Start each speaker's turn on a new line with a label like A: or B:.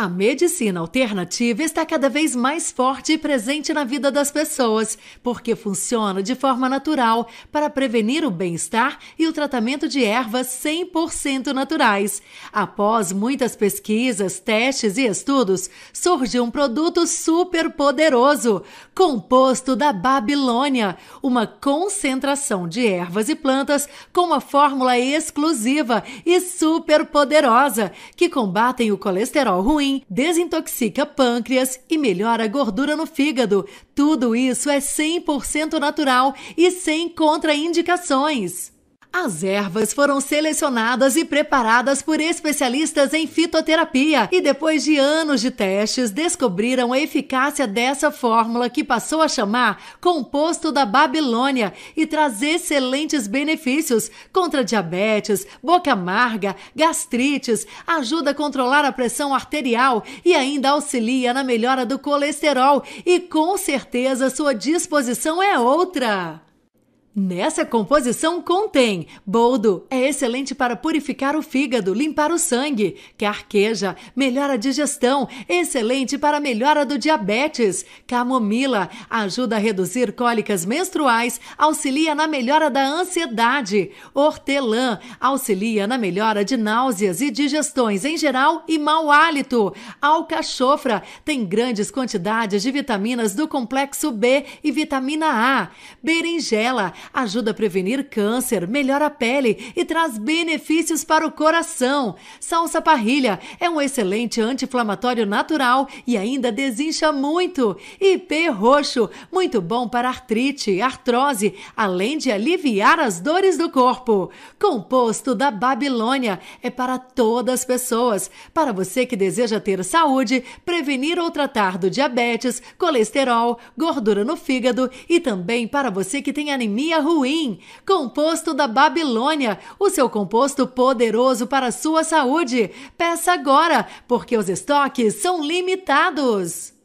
A: A medicina alternativa está cada vez mais forte e presente na vida das pessoas, porque funciona de forma natural para prevenir o bem-estar e o tratamento de ervas 100% naturais. Após muitas pesquisas, testes e estudos, surgiu um produto super poderoso, composto da Babilônia, uma concentração de ervas e plantas com uma fórmula exclusiva e super poderosa que combatem o colesterol ruim ruim, desintoxica pâncreas e melhora a gordura no fígado. Tudo isso é 100% natural e sem contraindicações. As ervas foram selecionadas e preparadas por especialistas em fitoterapia e depois de anos de testes descobriram a eficácia dessa fórmula que passou a chamar composto da Babilônia e traz excelentes benefícios contra diabetes, boca amarga, gastrites, ajuda a controlar a pressão arterial e ainda auxilia na melhora do colesterol e com certeza sua disposição é outra. Nessa composição contém boldo, é excelente para purificar o fígado, limpar o sangue, carqueja, melhora a digestão, excelente para melhora do diabetes, camomila, ajuda a reduzir cólicas menstruais, auxilia na melhora da ansiedade, hortelã, auxilia na melhora de náuseas e digestões em geral e mau hálito, alcachofra, tem grandes quantidades de vitaminas do complexo B e vitamina A, berinjela, ajuda a prevenir câncer, melhora a pele e traz benefícios para o coração. Salsa parrilha é um excelente anti-inflamatório natural e ainda desincha muito. IP roxo, muito bom para artrite, artrose, além de aliviar as dores do corpo. Composto da Babilônia é para todas as pessoas, para você que deseja ter saúde, prevenir ou tratar do diabetes, colesterol, gordura no fígado e também para você que tem anemia Ruim, composto da Babilônia, o seu composto poderoso para a sua saúde. Peça agora, porque os estoques são limitados.